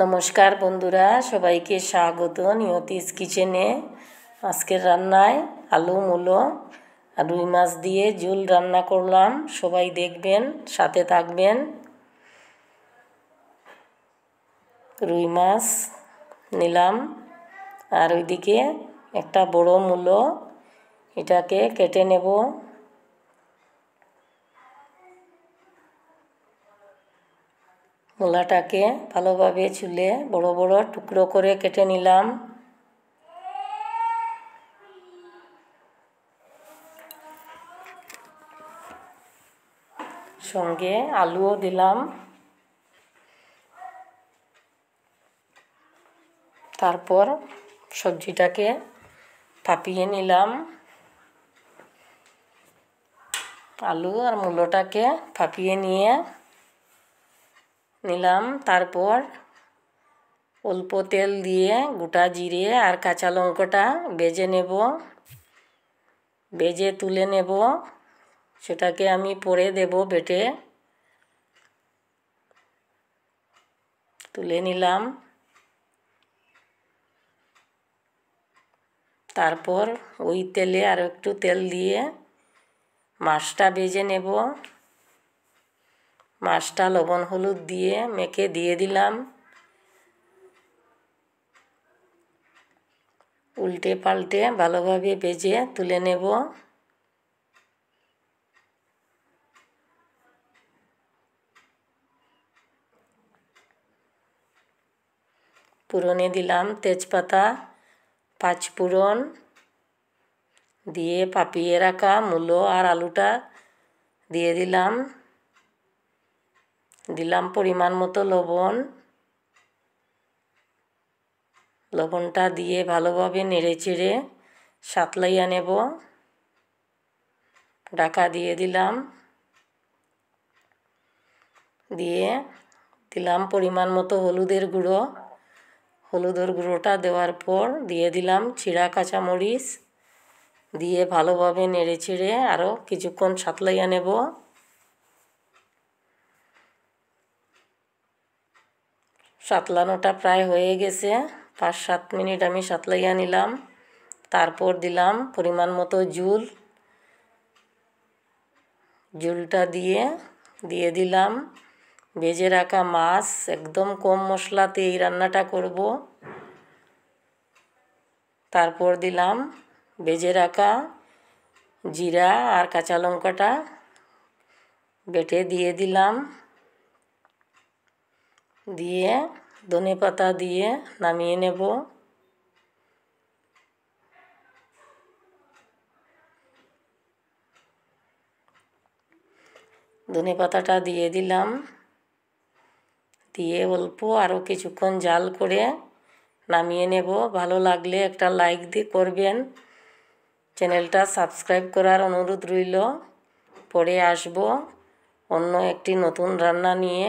নমস্কার বন্ধুরা সবাইকে স্বাগত নিয়তিস কিচেনে আজকের রান্নায় আলু মূলো আর রুই মাছ দিয়ে ঝুল রান্না করলাম সবাই দেখবেন সাথে থাকবেন রুই মাছ নিলাম আর ওইদিকে একটা বড় মূলো এটাকে কেটে নেব মূলাটাকে ভালোভাবে চুলে বড় বড় টুকরো করে কেটে নিলাম সঙ্গে আলুও দিলাম তারপর সবজিটাকে ফাপিয়ে নিলাম আলু আর মূলোটাকে ফাপিয়ে নিয়ে নিলাম তারপর অল্প তেল দিয়ে গোটা জিরে আর কাঁচা লঙ্কাটা বেজে নেব বেজে তুলে নেব সেটাকে আমি পরে দেব বেটে তুলে নিলাম তারপর ওই তেলে আর একটু তেল দিয়ে মাছটা বেজে নেব মাছটা লবণ হলুদ দিয়ে মেখে দিয়ে দিলাম উল্টে পাল্টে ভালোভাবে ভেজে তুলে নেব পুরনে দিলাম তেজপাতা পাঁচ পুরন দিয়ে পাপিয়ে রাখা মূলো আর আলুটা দিয়ে দিলাম দিলাম পরিমাণ মতো লবণ লবণটা দিয়ে ভালোভাবে নেড়ে চেড়ে সাতলাইয়া নেব ডাকা দিয়ে দিলাম দিয়ে দিলাম পরিমাণ মতো হলুদের গুঁড়ো হলুদের গুঁড়োটা দেওয়ার পর দিয়ে দিলাম কাঁচা কাঁচামরিচ দিয়ে ভালোভাবে নেড়ে ছেড়ে আরও কিছুক্ষণ সাতলাইয়া নেব সাতলানোটা প্রায় হয়ে গেছে পাঁচ সাত মিনিট আমি সাতলাইয়া নিলাম তারপর দিলাম পরিমাণ মতো জুল জুলটা দিয়ে দিয়ে দিলাম ভেজে রাখা মাছ একদম কম মশলাতে এই রান্নাটা করব তারপর দিলাম ভেজে রাখা জিরা আর কাঁচা লঙ্কাটা বেটে দিয়ে দিলাম দিয়ে ধনে পাতা দিয়ে নামিয়ে নেব ধনে পাতাটা দিয়ে দিলাম দিয়ে অল্প আরও কিছুক্ষণ জাল করে নামিয়ে নেব ভালো লাগলে একটা লাইক দিয়ে করবেন চ্যানেলটা সাবস্ক্রাইব করার অনুরোধ রইল পরে আসব অন্য একটি নতুন রান্না নিয়ে